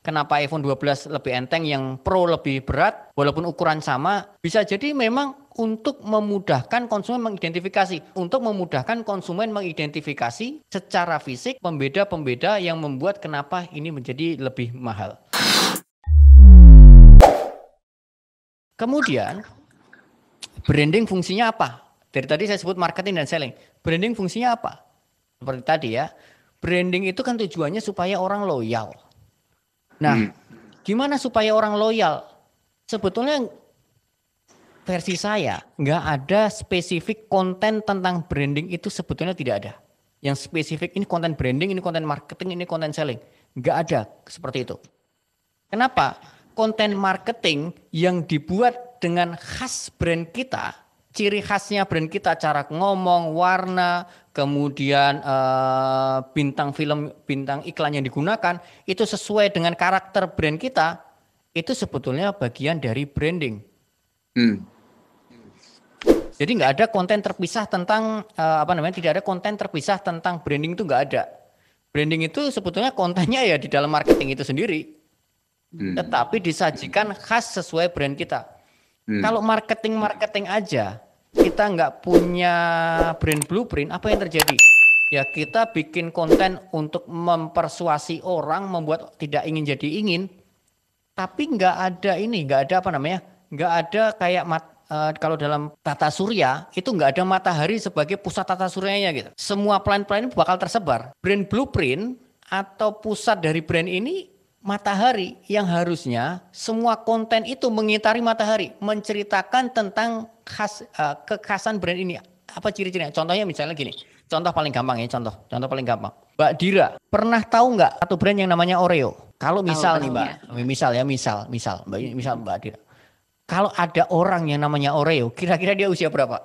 kenapa iPhone 12 lebih enteng, yang Pro lebih berat, walaupun ukuran sama, bisa jadi memang untuk memudahkan konsumen mengidentifikasi, untuk memudahkan konsumen mengidentifikasi secara fisik pembeda-pembeda yang membuat kenapa ini menjadi lebih mahal. Kemudian, branding fungsinya apa? Dari tadi saya sebut marketing dan selling. Branding fungsinya apa? Seperti tadi ya, branding itu kan tujuannya supaya orang loyal Nah, hmm. gimana supaya orang loyal? Sebetulnya versi saya nggak ada spesifik konten tentang branding itu sebetulnya tidak ada. Yang spesifik ini konten branding, ini konten marketing, ini konten selling. Nggak ada seperti itu. Kenapa? Konten marketing yang dibuat dengan khas brand kita ciri khasnya brand kita cara ngomong warna kemudian uh, bintang film bintang iklan yang digunakan itu sesuai dengan karakter brand kita itu sebetulnya bagian dari branding hmm. jadi nggak ada konten terpisah tentang uh, apa namanya tidak ada konten terpisah tentang branding itu nggak ada branding itu sebetulnya kontennya ya di dalam marketing itu sendiri hmm. tetapi disajikan khas sesuai brand kita Hmm. Kalau marketing-marketing aja kita nggak punya brand blueprint, apa yang terjadi? Ya kita bikin konten untuk mempersuasi orang membuat tidak ingin jadi ingin, tapi nggak ada ini, nggak ada apa namanya, nggak ada kayak mat, uh, kalau dalam tata surya itu nggak ada matahari sebagai pusat tata suryanya gitu. Semua plan-plan bakal tersebar. Brand blueprint atau pusat dari brand ini matahari yang harusnya semua konten itu mengitari matahari, menceritakan tentang khas, uh, kekhasan brand ini. Apa ciri-cirinya? Contohnya misalnya gini, contoh paling gampang ya, contoh, contoh paling gampang. Mbak Dira, pernah tahu nggak satu brand yang namanya Oreo? Kalau misal nih Mbak, ya. misal ya, misal, misal, Mbak, misal Mbak Dira. Kalau ada orang yang namanya Oreo, kira-kira dia usia berapa?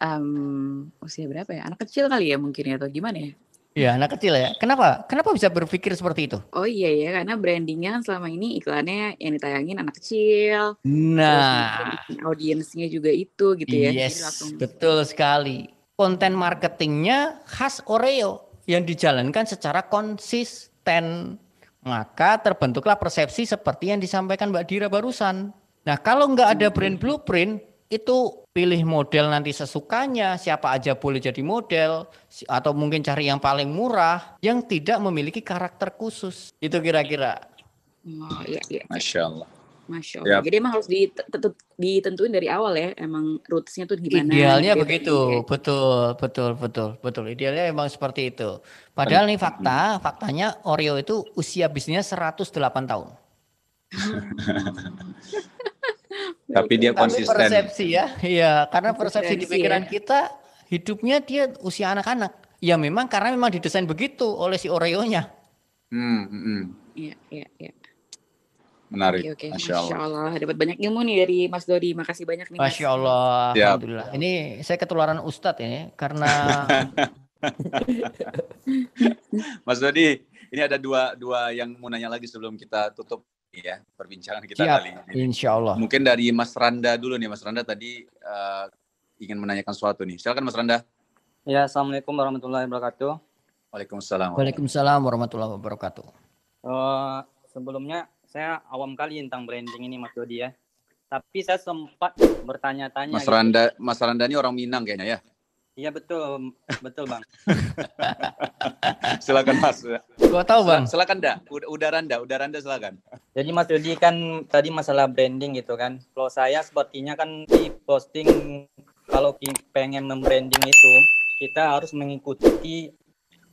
Um, usia berapa ya? Anak kecil kali ya mungkin ya, atau gimana ya? Ya anak kecil ya. Kenapa? Kenapa bisa berpikir seperti itu? Oh iya ya, karena brandingnya selama ini iklannya yang ditayangin anak kecil. Nah, audiensnya juga itu gitu ya. Yes, betul sekali. Konten marketingnya khas Oreo yang dijalankan secara konsisten. Maka terbentuklah persepsi seperti yang disampaikan Mbak Dira barusan. Nah, kalau nggak ada brand blueprint, itu pilih model nanti sesukanya, siapa aja boleh jadi model, atau mungkin cari yang paling murah, yang tidak memiliki karakter khusus. Itu kira-kira. Oh iya iya. Masya Allah. Masya Allah. Yep. Jadi emang harus ditentuin dari awal ya, emang rootsnya tuh gimana. Idealnya gitu. begitu, ya. betul, betul, betul, betul. Idealnya emang seperti itu. Padahal nih fakta, hmm. faktanya Oreo itu usia bisnisnya 108 tahun. Tapi dia Tapi konsisten. persepsi ya. Iya, karena persepsi, di pikiran kita hidupnya dia usia anak-anak. Ya memang karena memang didesain begitu oleh si Oreo-nya. Hmm, hmm. Iya, iya, iya. Menarik. Oke, oke. Masya, Allah. Allah. Dapat banyak ilmu nih dari Mas Dodi. Makasih banyak nih. Masya Allah. Siap. Alhamdulillah. Ini saya ketularan Ustadz ini karena Mas Dodi, ini ada dua dua yang mau nanya lagi sebelum kita tutup ya perbincangan kita Siap, kali ini. Insya Allah. Mungkin dari Mas Randa dulu nih, Mas Randa tadi uh, ingin menanyakan sesuatu nih. Silakan Mas Randa. Ya, assalamualaikum warahmatullahi wabarakatuh. Waalaikumsalam. Waalaikumsalam warahmatullahi wabarakatuh. Uh, sebelumnya saya awam kali tentang branding ini Mas Dodi ya. Tapi saya sempat bertanya-tanya. Mas gitu. Randa, Mas Randa ini orang Minang kayaknya ya. Iya betul, betul bang. Silakan Mas. Gua tahu bang. Silakan dah, udah randa, udah randa silakan. Jadi Mas Yudi kan tadi masalah branding gitu kan. Kalau saya sepertinya kan di posting kalau pengen membranding itu kita harus mengikuti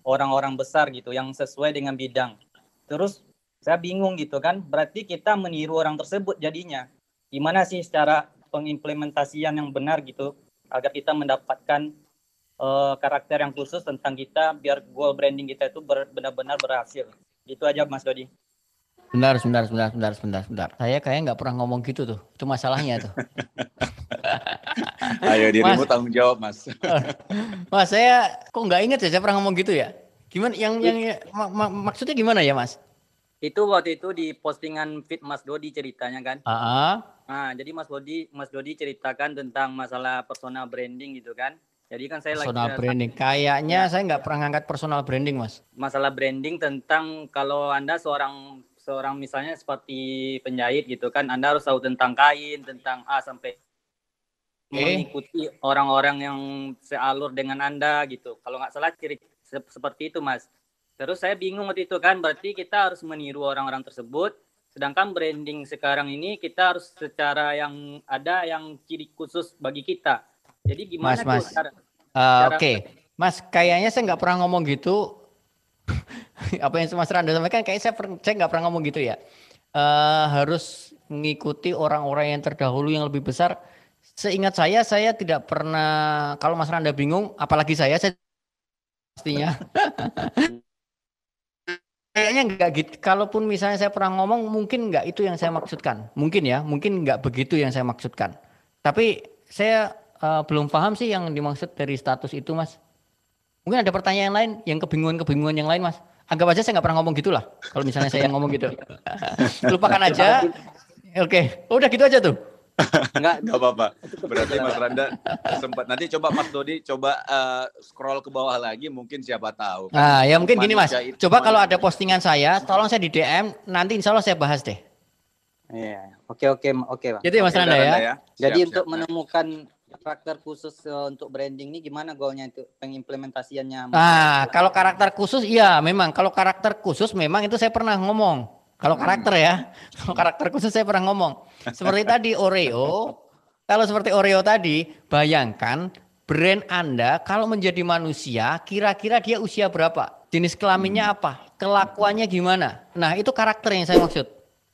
orang-orang besar gitu yang sesuai dengan bidang. Terus saya bingung gitu kan, berarti kita meniru orang tersebut jadinya. Gimana sih secara pengimplementasian yang benar gitu agar kita mendapatkan uh, karakter yang khusus tentang kita biar goal branding kita itu benar-benar berhasil. Itu aja Mas Dodi. Benar, benar, benar, benar, benar, benar. Saya kayaknya nggak pernah ngomong gitu tuh. Itu masalahnya tuh. Ayo dirimu mas, tanggung jawab mas. mas saya kok nggak ingat ya saya pernah ngomong gitu ya. Gimana yang yang ya, ma ma maksudnya gimana ya mas? Itu waktu itu di postingan fit Mas Dodi ceritanya kan. Uh ah, -huh. Ah. Nah jadi Mas Dodi Mas Dodi ceritakan tentang masalah personal branding gitu kan. Jadi kan saya personal lagi branding. Kayaknya ya. saya nggak pernah ngangkat personal branding, Mas. Masalah branding tentang kalau Anda seorang seorang misalnya seperti penjahit gitu kan, Anda harus tahu tentang kain, tentang A sampai okay. mengikuti orang-orang yang sealur dengan Anda gitu. Kalau nggak salah ciri seperti itu, Mas. Terus saya bingung waktu itu kan, berarti kita harus meniru orang-orang tersebut. Sedangkan branding sekarang ini kita harus secara yang ada yang ciri khusus bagi kita jadi gimana mas, tuh mas. Uh, Oke, okay. Mas, kayaknya saya nggak pernah ngomong gitu. Apa yang Mas Randa sampaikan, kayaknya saya per, saya nggak pernah ngomong gitu ya. Uh, harus mengikuti orang-orang yang terdahulu yang lebih besar. Seingat saya, saya tidak pernah. Kalau Mas Randa bingung, apalagi saya, saya pastinya. kayaknya nggak gitu. Kalaupun misalnya saya pernah ngomong, mungkin nggak itu yang saya maksudkan. Mungkin ya, mungkin nggak begitu yang saya maksudkan. Tapi saya uh, belum paham sih yang dimaksud dari status itu, Mas. Mungkin ada pertanyaan lain, yang kebingungan-kebingungan yang lain, Mas. Anggap aja saya nggak pernah ngomong gitulah. Kalau misalnya saya ngomong gitu, lupakan aja. Oke, okay. Oh, udah gitu aja tuh. Enggak, enggak apa-apa. Berarti Mas Randa sempat. Nanti coba Mas Dodi coba uh, scroll ke bawah lagi mungkin siapa tahu. Kan? Ah, ya mungkin gini Mas. Coba kalau ada postingan saya, tolong saya di DM, nanti insya Allah saya bahas deh. Iya. Oke, oke, oke, Bang. Gitu Jadi ya, Mas Randa, ya. ya. Jadi siap, untuk menemukan karakter khusus eh, untuk branding ini gimana goalnya itu pengimplementasiannya? Ah, kalau karakter khusus iya memang kalau karakter khusus memang itu saya pernah ngomong. Kalau hmm. karakter ya, kalau karakter khusus saya pernah ngomong. Seperti tadi Oreo, kalau seperti Oreo tadi, bayangkan brand Anda kalau menjadi manusia kira-kira dia usia berapa? Jenis kelaminnya hmm. apa? Kelakuannya gimana? Nah, itu karakter yang saya maksud.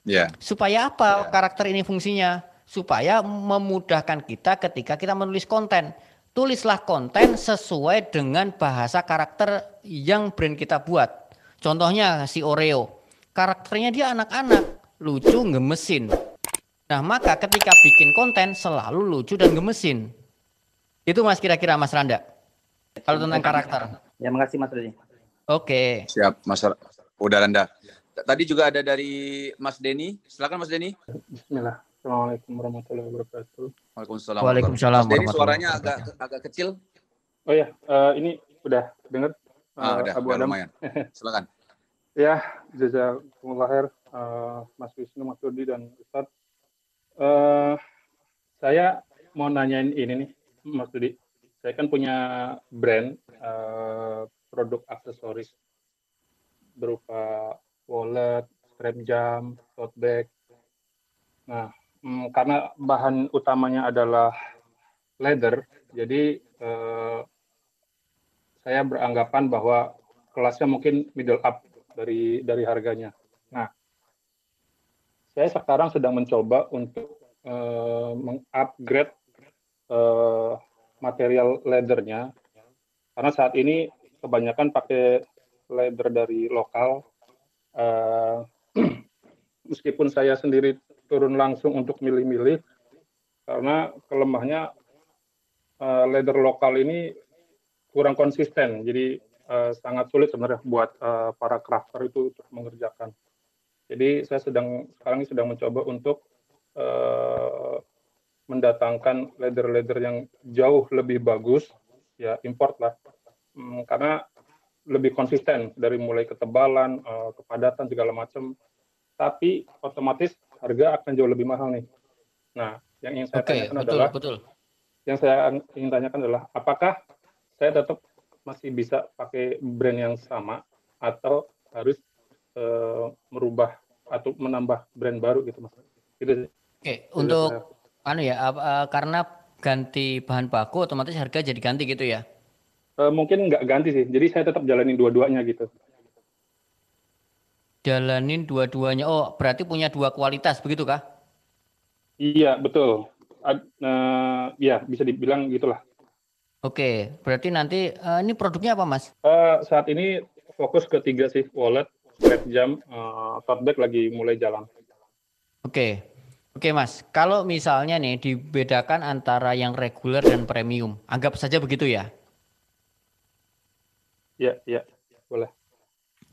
Yeah. Supaya apa yeah. karakter ini fungsinya? supaya memudahkan kita ketika kita menulis konten. Tulislah konten sesuai dengan bahasa karakter yang brand kita buat. Contohnya si Oreo. Karakternya dia anak-anak, lucu, gemesin. Nah, maka ketika bikin konten selalu lucu dan gemesin. Itu Mas kira-kira Mas Randa. Kalau tentang karakter. Ya, makasih Mas Randa. Oke. Okay. Siap, Mas Randa. Udah Randa. Tadi juga ada dari Mas Denny. Silakan Mas Denny. Bismillah. Assalamualaikum warahmatullahi wabarakatuh. Waalaikumsalam. Waalaikumsalam. Jadi suaranya agak agak kecil. Oh ya, uh, ini udah dengar? Ah, uh, udah, Abu Adam. lumayan. Silakan. ya, jazakumullah khair uh, Mas Wisnu, Mas Rudi dan Ustaz. Uh, saya mau nanyain ini nih, Mas Rudi. Saya kan punya brand uh, produk aksesoris berupa wallet, strap jam, tote bag. Nah, hmm, karena bahan utamanya adalah leather, jadi eh, saya beranggapan bahwa kelasnya mungkin middle up dari dari harganya. Nah, saya sekarang sedang mencoba untuk eh, mengupgrade eh, material leathernya, karena saat ini kebanyakan pakai leather dari lokal. Eh, meskipun saya sendiri turun langsung untuk milih-milih karena kelemahnya uh, eh, leader lokal ini kurang konsisten jadi uh, sangat sulit sebenarnya buat uh, para crafter itu untuk mengerjakan jadi saya sedang sekarang ini sedang mencoba untuk uh, mendatangkan leather-leather yang jauh lebih bagus ya import lah hmm, karena lebih konsisten dari mulai ketebalan, uh, kepadatan segala macam. Tapi otomatis harga akan jauh lebih mahal nih. Nah, yang ingin saya okay, tanyakan betul, adalah betul. yang saya ingin tanyakan adalah apakah saya tetap masih bisa pakai brand yang sama atau harus uh, merubah atau menambah brand baru gitu mas? Gitu. Oke, okay, untuk saya. anu ya uh, karena ganti bahan baku otomatis harga jadi ganti gitu ya? Uh, mungkin nggak ganti sih, jadi saya tetap jalanin dua-duanya gitu jalanin dua-duanya. Oh, berarti punya dua kualitas begitu kah? Iya, betul. Ad, uh, ya, bisa dibilang gitulah. Oke, berarti nanti uh, ini produknya apa, Mas? Uh, saat ini fokus ke tiga sih, wallet, red jam, uh, Totback lagi mulai jalan. Oke. Oke, Mas. Kalau misalnya nih dibedakan antara yang reguler dan premium, anggap saja begitu ya. Ya, ya. Boleh.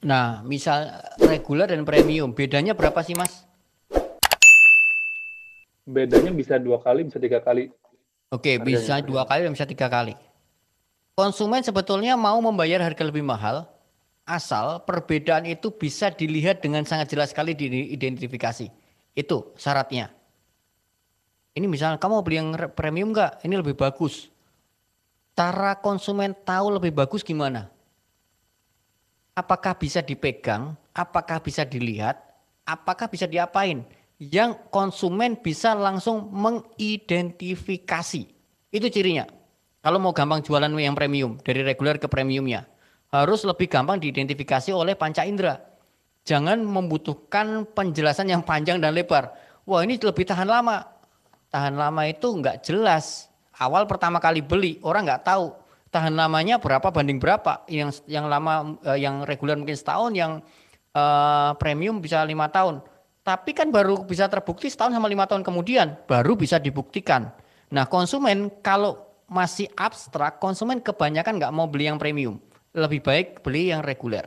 Nah, misal reguler dan premium, bedanya berapa sih, Mas? Bedanya bisa dua kali, bisa tiga kali. Oke, okay, bisa dua kali dan bisa tiga kali. Konsumen sebetulnya mau membayar harga lebih mahal, asal perbedaan itu bisa dilihat dengan sangat jelas sekali diidentifikasi. Itu syaratnya. Ini misalnya kamu mau beli yang premium nggak? Ini lebih bagus. Cara konsumen tahu lebih bagus gimana? apakah bisa dipegang, apakah bisa dilihat, apakah bisa diapain yang konsumen bisa langsung mengidentifikasi. Itu cirinya. Kalau mau gampang jualan yang premium dari reguler ke premiumnya harus lebih gampang diidentifikasi oleh panca indera. Jangan membutuhkan penjelasan yang panjang dan lebar. Wah ini lebih tahan lama. Tahan lama itu nggak jelas. Awal pertama kali beli orang nggak tahu tahan lamanya berapa banding berapa yang yang lama uh, yang reguler mungkin setahun yang uh, premium bisa lima tahun tapi kan baru bisa terbukti setahun sama lima tahun kemudian baru bisa dibuktikan nah konsumen kalau masih abstrak konsumen kebanyakan nggak mau beli yang premium lebih baik beli yang reguler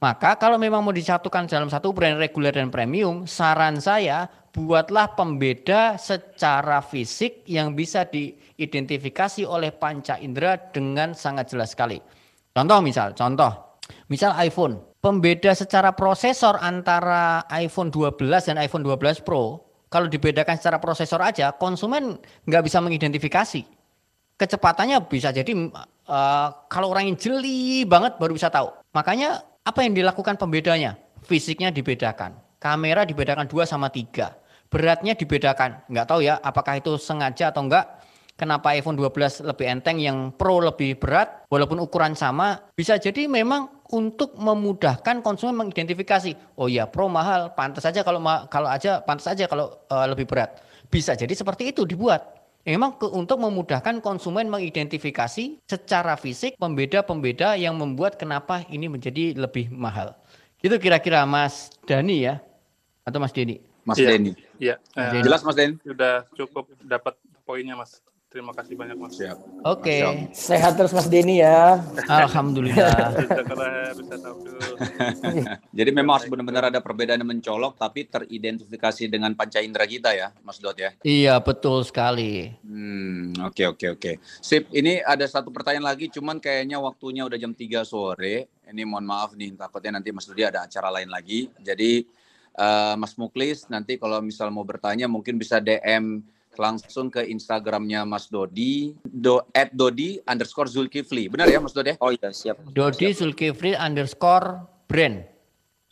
maka kalau memang mau disatukan dalam satu brand reguler dan premium saran saya buatlah pembeda secara fisik yang bisa diidentifikasi oleh panca indera dengan sangat jelas sekali. Contoh misal, contoh, misal iPhone. Pembeda secara prosesor antara iPhone 12 dan iPhone 12 Pro, kalau dibedakan secara prosesor aja, konsumen nggak bisa mengidentifikasi. Kecepatannya bisa jadi uh, kalau orang yang jeli banget baru bisa tahu. Makanya apa yang dilakukan pembedanya? Fisiknya dibedakan kamera dibedakan dua sama tiga. Beratnya dibedakan. Nggak tahu ya apakah itu sengaja atau enggak. Kenapa iPhone 12 lebih enteng yang Pro lebih berat walaupun ukuran sama bisa jadi memang untuk memudahkan konsumen mengidentifikasi. Oh ya Pro mahal, pantas saja kalau kalau aja pantas saja kalau uh, lebih berat. Bisa jadi seperti itu dibuat. Ya, memang ke, untuk memudahkan konsumen mengidentifikasi secara fisik pembeda-pembeda yang membuat kenapa ini menjadi lebih mahal. Itu kira-kira Mas Dani ya atau Mas Denny? Mas ya, Denny. Iya. Eh, Jelas Mas Denny. Sudah cukup dapat poinnya Mas. Terima kasih banyak Mas. Siap. Oke. Okay. Sehat terus Mas Denny ya. Alhamdulillah. Jadi memang harus benar-benar ada perbedaan yang mencolok tapi teridentifikasi dengan panca indera kita ya, Mas Dot ya. Iya, betul sekali. Hmm, oke oke oke. Okay. Sip, ini ada satu pertanyaan lagi cuman kayaknya waktunya udah jam 3 sore. Ini mohon maaf nih takutnya nanti Mas Dodi ada acara lain lagi. Jadi uh, Mas Muklis nanti kalau misal mau bertanya mungkin bisa DM langsung ke Instagramnya Mas Dodi do, at Dodi underscore Zulkifli benar ya Mas Dodi? Oh iya siap. Dodi Zulkifli underscore brand.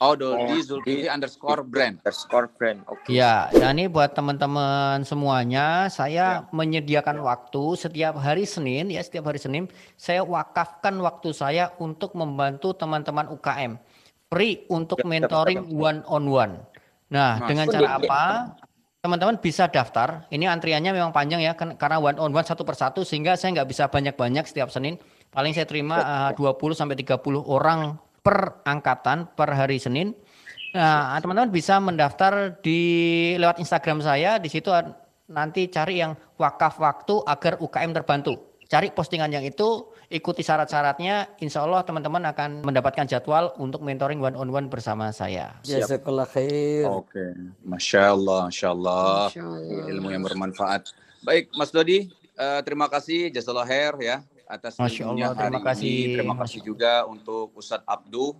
Oh Dodi oh, Zulkifli underscore brand. Underscore brand. Oke. Okay. Ya, dan ini buat teman-teman semuanya, saya ya. menyediakan ya. waktu setiap hari Senin ya, setiap hari Senin saya wakafkan waktu saya untuk membantu teman-teman UKM free untuk mentoring one on one. Nah, Mas, nah, dengan cara apa? Teman-teman bisa daftar. Ini antriannya memang panjang ya kan, karena one on one satu persatu sehingga saya nggak bisa banyak-banyak setiap Senin. Paling saya terima eh, uh, 20 sampai 30 orang per angkatan per hari Senin. Nah, teman-teman bisa mendaftar di lewat Instagram saya. Di situ eh, nanti cari yang wakaf waktu agar UKM terbantu. Cari postingan yang itu ikuti syarat-syaratnya. Insya Allah teman-teman akan mendapatkan jadwal untuk mentoring one on one bersama saya. Jazakallah khair. Oke, masya Allah, masya Allah. ilmu yang bermanfaat. Baik, Mas Dodi, uh, terima kasih, jazakallah khair ya atas Masya Allah, terima kasih. Ini. Terima kasih juga untuk Ustadz Abdu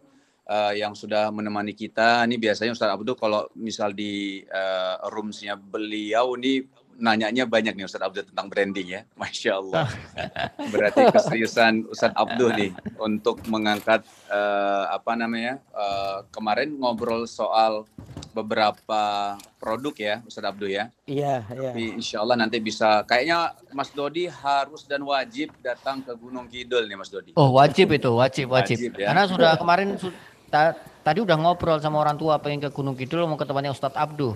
uh, yang sudah menemani kita. Ini biasanya Ustadz Abdu kalau misal di uh, roomsnya beliau ini nanyanya banyak nih Ustadz Abdul tentang branding ya. Masya Allah. Ah. Berarti keseriusan Ustadz Abdul nih untuk mengangkat uh, apa namanya uh, kemarin ngobrol soal beberapa produk ya Ustadz Abdul ya. Iya. iya. Tapi Insya Allah nanti bisa. Kayaknya Mas Dodi harus dan wajib datang ke Gunung Kidul nih Mas Dodi. Oh wajib itu wajib wajib. wajib ya. Karena sudah kemarin su ta tadi udah ngobrol sama orang tua pengen ke Gunung Kidul mau ke tempatnya Ustadz Abdul.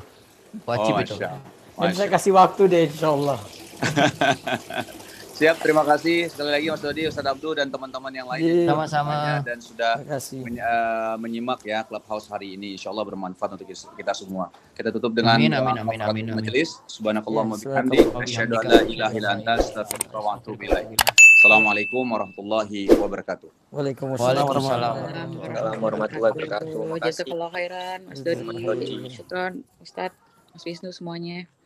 Wajib oh, itu. Asya. Nanti saya kasih waktu deh insya Allah. Siap, terima kasih sekali lagi Mas Dodi, Ustaz Abdul dan teman-teman yang lain. Iya. Sama-sama. Dan sudah men, uh, menyimak ya Clubhouse hari ini. Insya Allah bermanfaat untuk kita semua. Kita tutup dengan amin, amin, amin, amin, majelis. Subhanakallah iya, Assalamualaikum warahmatullahi wabarakatuh. Waalaikumsalam warahmatullahi wabarakatuh. Jazakallah khairan Mas Dodi, Mas Ustaz, Mas Wisnu semuanya.